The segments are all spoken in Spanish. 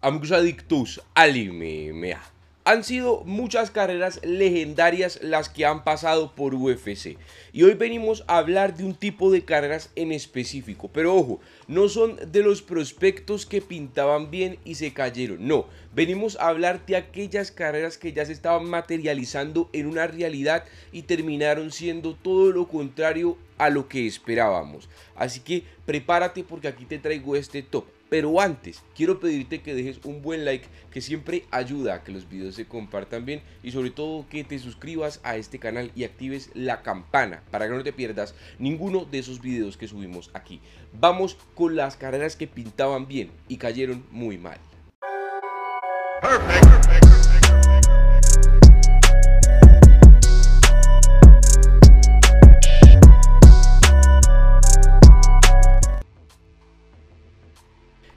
Amigos adictus Han sido muchas carreras legendarias las que han pasado por UFC y hoy venimos a hablar de un tipo de carreras en específico, pero ojo, no son de los prospectos que pintaban bien y se cayeron, no, venimos a hablar de aquellas carreras que ya se estaban materializando en una realidad y terminaron siendo todo lo contrario a lo que esperábamos, así que prepárate porque aquí te traigo este top pero antes, quiero pedirte que dejes un buen like que siempre ayuda a que los videos se compartan bien y sobre todo que te suscribas a este canal y actives la campana para que no te pierdas ninguno de esos videos que subimos aquí. Vamos con las carreras que pintaban bien y cayeron muy mal.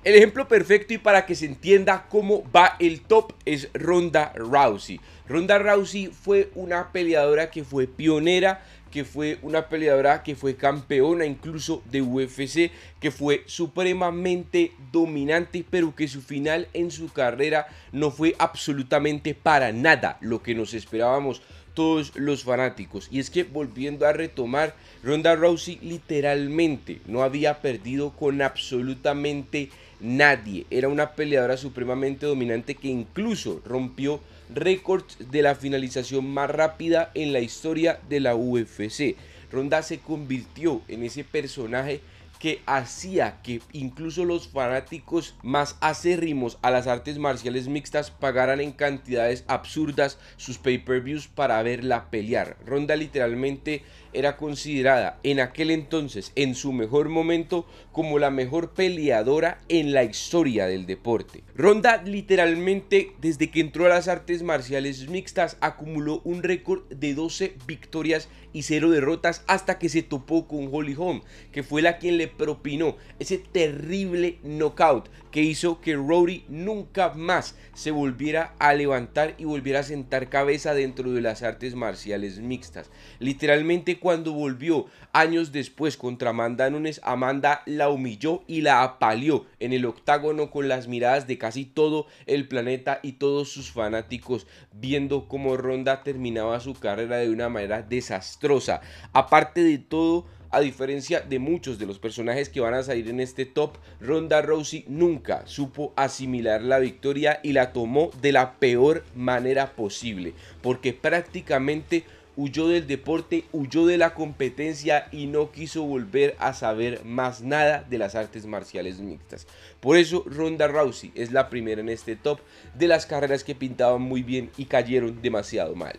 El ejemplo perfecto y para que se entienda cómo va el top es Ronda Rousey. Ronda Rousey fue una peleadora que fue pionera, que fue una peleadora que fue campeona incluso de UFC, que fue supremamente dominante, pero que su final en su carrera no fue absolutamente para nada lo que nos esperábamos todos los fanáticos. Y es que volviendo a retomar, Ronda Rousey literalmente no había perdido con absolutamente nadie. Era una peleadora supremamente dominante que incluso rompió récords de la finalización más rápida en la historia de la UFC. Ronda se convirtió en ese personaje que hacía que incluso los fanáticos más acérrimos a las artes marciales mixtas pagaran en cantidades absurdas sus pay-per-views para verla pelear. Ronda literalmente era considerada en aquel entonces, en su mejor momento, como la mejor peleadora en la historia del deporte. Ronda literalmente desde que entró a las artes marciales mixtas acumuló un récord de 12 victorias y 0 derrotas hasta que se topó con Holly Holm, que fue la quien le propinó ese terrible knockout que hizo que Rory nunca más se volviera a levantar y volviera a sentar cabeza dentro de las artes marciales mixtas. Literalmente cuando volvió años después contra Amanda Nunes, Amanda la humilló y la apaleó en el octágono con las miradas de casi todo el planeta y todos sus fanáticos viendo cómo Ronda terminaba su carrera de una manera desastrosa. Aparte de todo, a diferencia de muchos de los personajes que van a salir en este top, Ronda Rousey nunca supo asimilar la victoria y la tomó de la peor manera posible, porque prácticamente huyó del deporte, huyó de la competencia y no quiso volver a saber más nada de las artes marciales mixtas. Por eso Ronda Rousey es la primera en este top de las carreras que pintaban muy bien y cayeron demasiado mal.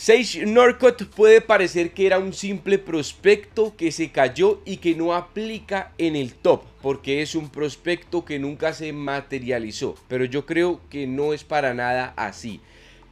Sage Norcott puede parecer que era un simple prospecto que se cayó y que no aplica en el top, porque es un prospecto que nunca se materializó, pero yo creo que no es para nada así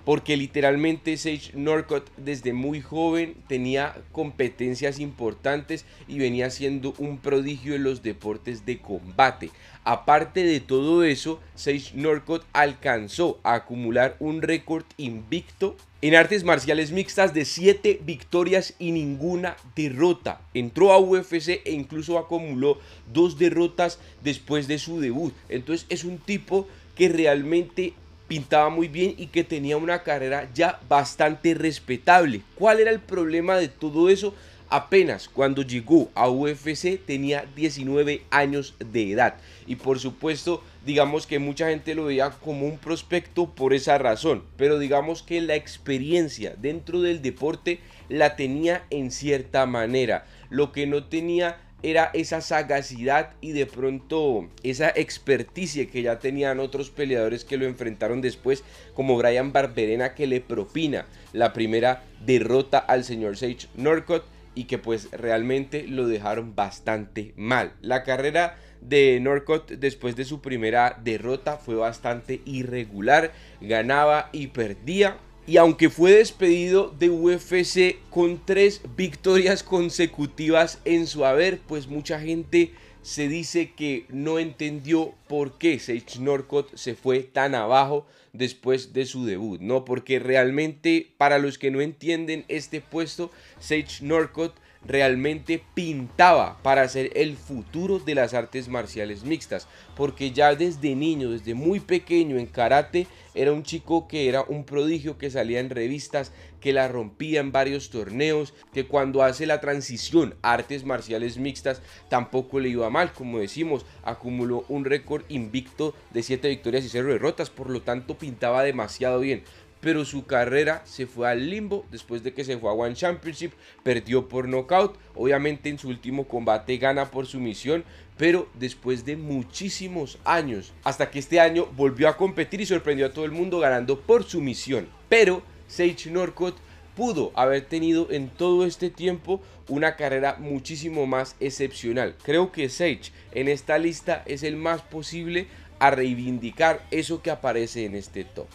porque literalmente Sage Norcott desde muy joven tenía competencias importantes y venía siendo un prodigio en los deportes de combate. Aparte de todo eso, Sage Norcott alcanzó a acumular un récord invicto en artes marciales mixtas de 7 victorias y ninguna derrota. Entró a UFC e incluso acumuló dos derrotas después de su debut. Entonces es un tipo que realmente pintaba muy bien y que tenía una carrera ya bastante respetable. ¿Cuál era el problema de todo eso? Apenas cuando llegó a UFC tenía 19 años de edad y por supuesto digamos que mucha gente lo veía como un prospecto por esa razón, pero digamos que la experiencia dentro del deporte la tenía en cierta manera, lo que no tenía era esa sagacidad y de pronto esa experticia que ya tenían otros peleadores que lo enfrentaron después, como Brian Barberena que le propina la primera derrota al señor Sage Norcott y que pues realmente lo dejaron bastante mal. La carrera de Norcott después de su primera derrota fue bastante irregular, ganaba y perdía. Y aunque fue despedido de UFC con tres victorias consecutivas en su haber, pues mucha gente se dice que no entendió por qué Sage Norcott se fue tan abajo después de su debut, ¿no? Porque realmente para los que no entienden este puesto, Sage Norcott realmente pintaba para ser el futuro de las artes marciales mixtas, porque ya desde niño, desde muy pequeño en karate, era un chico que era un prodigio que salía en revistas, que la rompía en varios torneos, que cuando hace la transición a artes marciales mixtas tampoco le iba mal, como decimos, acumuló un récord invicto de 7 victorias y 0 derrotas, por lo tanto pintaba demasiado bien, pero su carrera se fue al limbo después de que se fue a One Championship, perdió por knockout. obviamente en su último combate gana por sumisión, pero después de muchísimos años, hasta que este año volvió a competir y sorprendió a todo el mundo ganando por sumisión. Pero Sage Norcott pudo haber tenido en todo este tiempo una carrera muchísimo más excepcional. Creo que Sage en esta lista es el más posible a reivindicar eso que aparece en este top.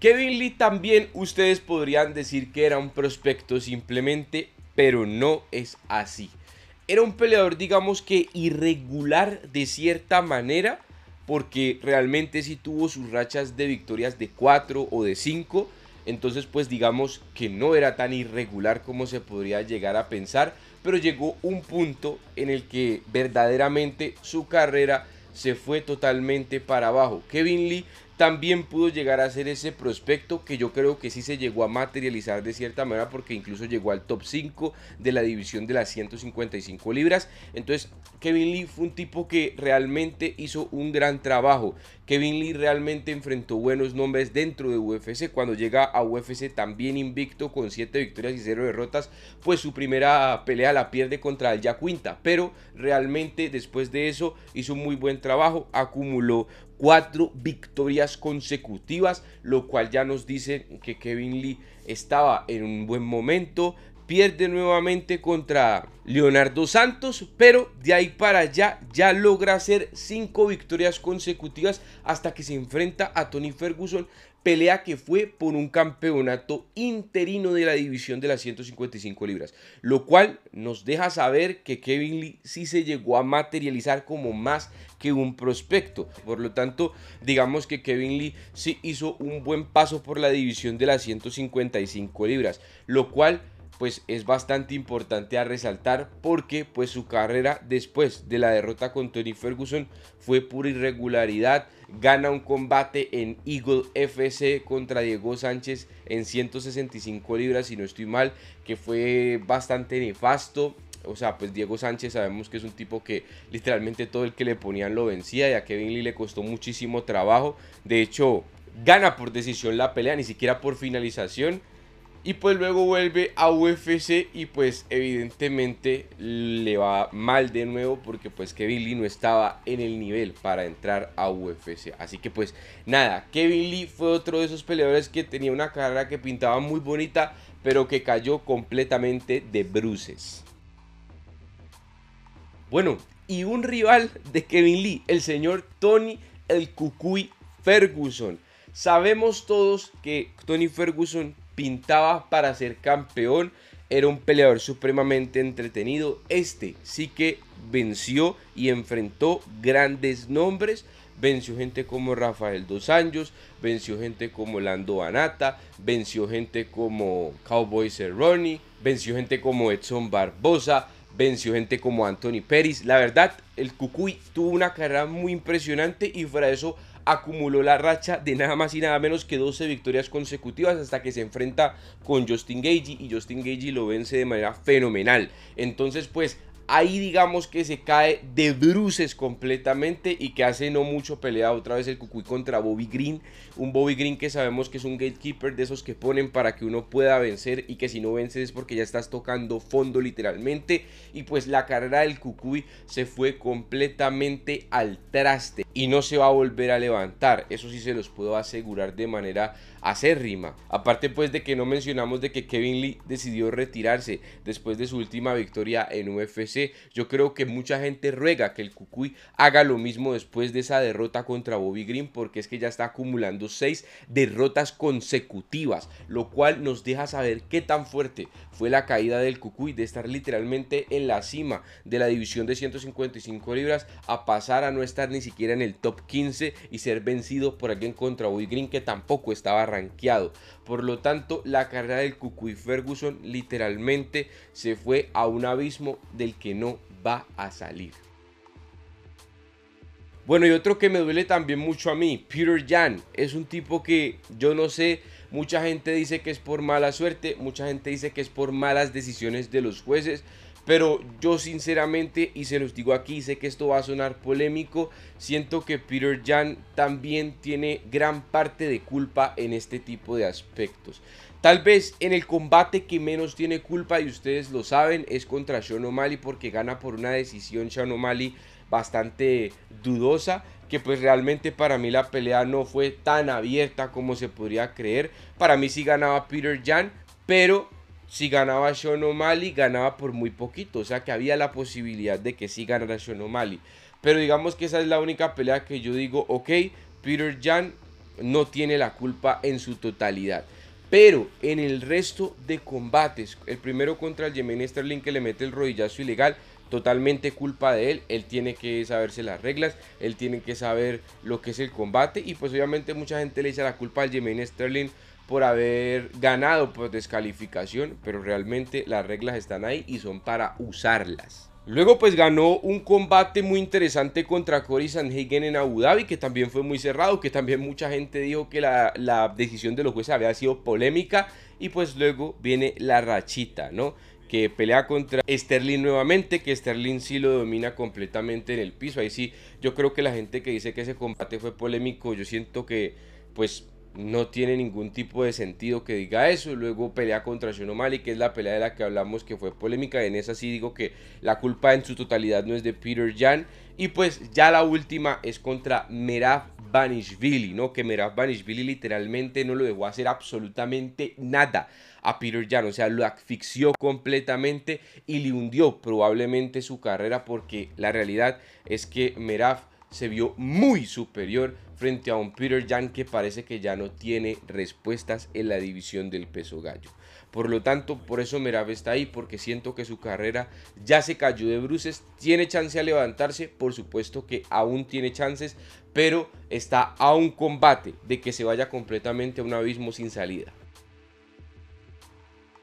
Kevin Lee también ustedes podrían decir que era un prospecto simplemente, pero no es así. Era un peleador digamos que irregular de cierta manera, porque realmente sí tuvo sus rachas de victorias de 4 o de 5, entonces pues digamos que no era tan irregular como se podría llegar a pensar, pero llegó un punto en el que verdaderamente su carrera se fue totalmente para abajo. Kevin Lee también pudo llegar a ser ese prospecto que yo creo que sí se llegó a materializar de cierta manera porque incluso llegó al top 5 de la división de las 155 libras. Entonces Kevin Lee fue un tipo que realmente hizo un gran trabajo. Kevin Lee realmente enfrentó buenos nombres dentro de UFC cuando llega a UFC también invicto con 7 victorias y 0 derrotas, pues su primera pelea la pierde contra el Quinta, pero realmente después de eso hizo un muy buen trabajo, acumuló 4 victorias consecutivas, lo cual ya nos dice que Kevin Lee estaba en un buen momento, pierde nuevamente contra Leonardo Santos, pero de ahí para allá ya logra hacer cinco victorias consecutivas hasta que se enfrenta a Tony Ferguson, pelea que fue por un campeonato interino de la división de las 155 libras, lo cual nos deja saber que Kevin Lee sí se llegó a materializar como más que un prospecto. Por lo tanto, digamos que Kevin Lee sí hizo un buen paso por la división de las 155 libras, lo cual pues es bastante importante a resaltar porque pues su carrera después de la derrota con Tony Ferguson fue pura irregularidad, gana un combate en Eagle FC contra Diego Sánchez en 165 libras si no estoy mal, que fue bastante nefasto, o sea, pues Diego Sánchez sabemos que es un tipo que literalmente todo el que le ponían lo vencía y a Kevin Lee le costó muchísimo trabajo, de hecho gana por decisión la pelea, ni siquiera por finalización y pues luego vuelve a UFC y pues evidentemente le va mal de nuevo porque pues Kevin Lee no estaba en el nivel para entrar a UFC. Así que pues nada, Kevin Lee fue otro de esos peleadores que tenía una carrera que pintaba muy bonita pero que cayó completamente de bruces. Bueno, y un rival de Kevin Lee, el señor Tony el Cucuy Ferguson. Sabemos todos que Tony Ferguson pintaba para ser campeón. Era un peleador supremamente entretenido. Este sí que venció y enfrentó grandes nombres. Venció gente como Rafael Dos Anjos, venció gente como Lando Anata, venció gente como Cowboy Cerrone, venció gente como Edson Barbosa, venció gente como Anthony Pérez. La verdad, el Cucuy tuvo una carrera muy impresionante y fuera de eso acumuló la racha de nada más y nada menos que 12 victorias consecutivas hasta que se enfrenta con Justin Gagey y Justin Gagey lo vence de manera fenomenal. Entonces, pues ahí digamos que se cae de bruces completamente y que hace no mucho pelea otra vez el Cucuy contra Bobby Green, un Bobby Green que sabemos que es un gatekeeper de esos que ponen para que uno pueda vencer y que si no vences es porque ya estás tocando fondo literalmente y pues la carrera del Cucuy se fue completamente al traste y no se va a volver a levantar, eso sí se los puedo asegurar de manera acérrima. Aparte pues de que no mencionamos de que Kevin Lee decidió retirarse después de su última victoria en UFC yo creo que mucha gente ruega que el Cucuy haga lo mismo después de esa derrota contra Bobby Green, porque es que ya está acumulando seis derrotas consecutivas, lo cual nos deja saber qué tan fuerte fue la caída del Cucuy de estar literalmente en la cima de la división de 155 libras a pasar a no estar ni siquiera en el top 15 y ser vencido por alguien contra Bobby Green que tampoco estaba rankeado. Por lo tanto, la carrera del Cucuy Ferguson literalmente se fue a un abismo del que no va a salir. Bueno, y otro que me duele también mucho a mí, Peter Jan, es un tipo que yo no sé, mucha gente dice que es por mala suerte, mucha gente dice que es por malas decisiones de los jueces, pero yo sinceramente, y se los digo aquí, sé que esto va a sonar polémico, siento que Peter Jan también tiene gran parte de culpa en este tipo de aspectos. Tal vez en el combate que menos tiene culpa, y ustedes lo saben, es contra Sean O'Malley porque gana por una decisión Sean O'Malley bastante dudosa, que pues realmente para mí la pelea no fue tan abierta como se podría creer. Para mí sí ganaba Peter Jan, pero si ganaba Sean O'Malley ganaba por muy poquito, o sea que había la posibilidad de que sí ganara Sean O'Malley. Pero digamos que esa es la única pelea que yo digo, ok, Peter Jan no tiene la culpa en su totalidad. Pero en el resto de combates, el primero contra el Yemen Sterling que le mete el rodillazo ilegal, totalmente culpa de él, él tiene que saberse las reglas, él tiene que saber lo que es el combate y pues obviamente mucha gente le echa la culpa al Yemen Sterling por haber ganado por pues, descalificación, pero realmente las reglas están ahí y son para usarlas. Luego pues ganó un combate muy interesante contra Cory Sanhagen en Abu Dhabi, que también fue muy cerrado, que también mucha gente dijo que la, la decisión de los jueces había sido polémica. Y pues luego viene la rachita, ¿no? que pelea contra Sterling nuevamente, que Sterling sí lo domina completamente en el piso. Ahí sí, yo creo que la gente que dice que ese combate fue polémico, yo siento que pues no tiene ningún tipo de sentido que diga eso. Luego pelea contra Sean que es la pelea de la que hablamos que fue polémica. En esa sí digo que la culpa en su totalidad no es de Peter Jan. Y pues ya la última es contra Meraf Vanishvili, ¿no? Que Meraf Vanishvili literalmente no lo dejó hacer absolutamente nada a Peter Jan. O sea, lo asfixió completamente y le hundió probablemente su carrera porque la realidad es que Meraf se vio muy superior frente a un Peter Jan que parece que ya no tiene respuestas en la división del peso gallo. Por lo tanto, por eso Merab está ahí, porque siento que su carrera ya se cayó de bruces, tiene chance a levantarse, por supuesto que aún tiene chances, pero está a un combate de que se vaya completamente a un abismo sin salida.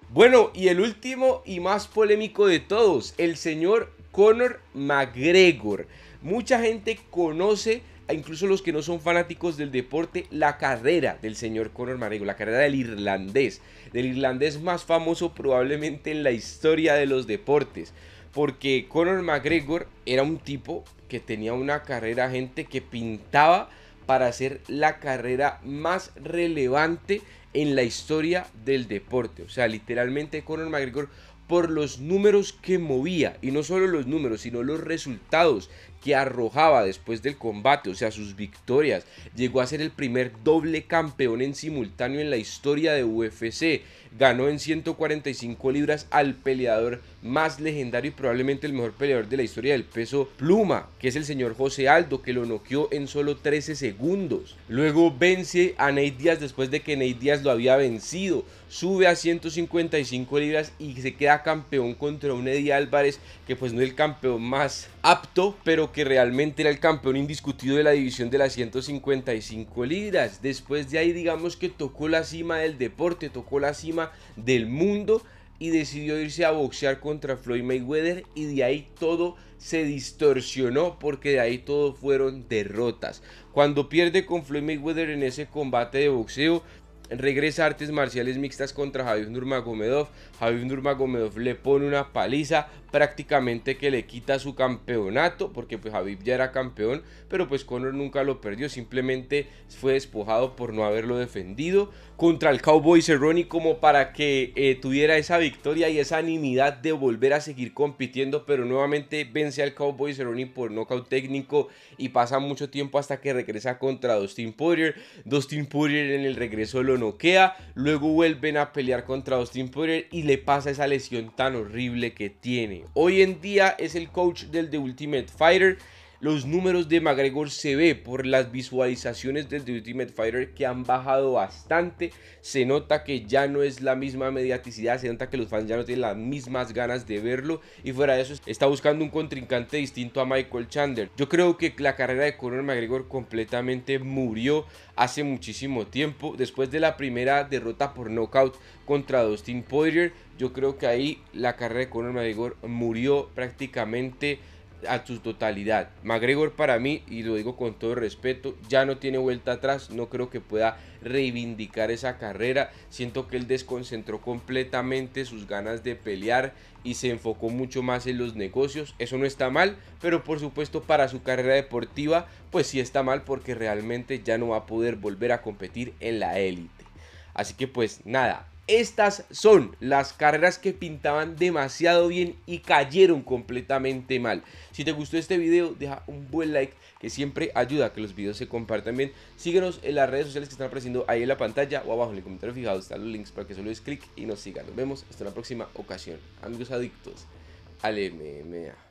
Bueno, y el último y más polémico de todos, el señor Conor McGregor. Mucha gente conoce incluso los que no son fanáticos del deporte, la carrera del señor Conor McGregor, la carrera del irlandés, del irlandés más famoso probablemente en la historia de los deportes. Porque Conor McGregor era un tipo que tenía una carrera, gente, que pintaba para hacer la carrera más relevante en la historia del deporte. O sea, literalmente Conor McGregor por los números que movía, y no solo los números, sino los resultados que arrojaba después del combate, o sea, sus victorias. Llegó a ser el primer doble campeón en simultáneo en la historia de UFC. Ganó en 145 libras al peleador más legendario y probablemente el mejor peleador de la historia del peso pluma, que es el señor José Aldo, que lo noqueó en solo 13 segundos. Luego vence a Nate Díaz después de que Nate Díaz lo había vencido. Sube a 155 libras y se queda campeón contra un Eddie Álvarez, que pues no es el campeón más apto, pero que realmente era el campeón indiscutido de la división de las 155 libras. Después de ahí digamos que tocó la cima del deporte, tocó la cima del mundo y decidió irse a boxear contra Floyd Mayweather y de ahí todo se distorsionó porque de ahí todo fueron derrotas. Cuando pierde con Floyd Mayweather en ese combate de boxeo, regresa a artes marciales mixtas contra Javier Nurmagomedov. Javier Nurmagomedov le pone una paliza, prácticamente que le quita su campeonato, porque pues ya era campeón, pero pues Conor nunca lo perdió, simplemente fue despojado por no haberlo defendido contra el Cowboy Cerrone como para que eh, tuviera esa victoria y esa animidad de volver a seguir compitiendo, pero nuevamente vence al Cowboy Cerrone por nocaut técnico y pasa mucho tiempo hasta que regresa contra Dustin Poirier, Dustin Poirier en el regreso lo noquea, luego vuelven a pelear contra Dustin Poirier y le pasa esa lesión tan horrible que tiene. Hoy en día es el coach del The Ultimate Fighter los números de McGregor se ve por las visualizaciones desde Ultimate Fighter que han bajado bastante. Se nota que ya no es la misma mediaticidad, se nota que los fans ya no tienen las mismas ganas de verlo. Y fuera de eso, está buscando un contrincante distinto a Michael Chandler. Yo creo que la carrera de Conor McGregor completamente murió hace muchísimo tiempo. Después de la primera derrota por knockout contra Dustin Poirier, yo creo que ahí la carrera de Conor McGregor murió prácticamente a su totalidad. McGregor para mí, y lo digo con todo respeto, ya no tiene vuelta atrás, no creo que pueda reivindicar esa carrera. Siento que él desconcentró completamente sus ganas de pelear y se enfocó mucho más en los negocios. Eso no está mal, pero por supuesto para su carrera deportiva, pues sí está mal porque realmente ya no va a poder volver a competir en la élite. Así que pues nada, estas son las carreras que pintaban demasiado bien y cayeron completamente mal. Si te gustó este video, deja un buen like que siempre ayuda a que los videos se compartan bien. Síguenos en las redes sociales que están apareciendo ahí en la pantalla o abajo en el comentario fijado están los links para que solo des clic y nos sigan. Nos vemos hasta la próxima ocasión. Amigos adictos al MMA.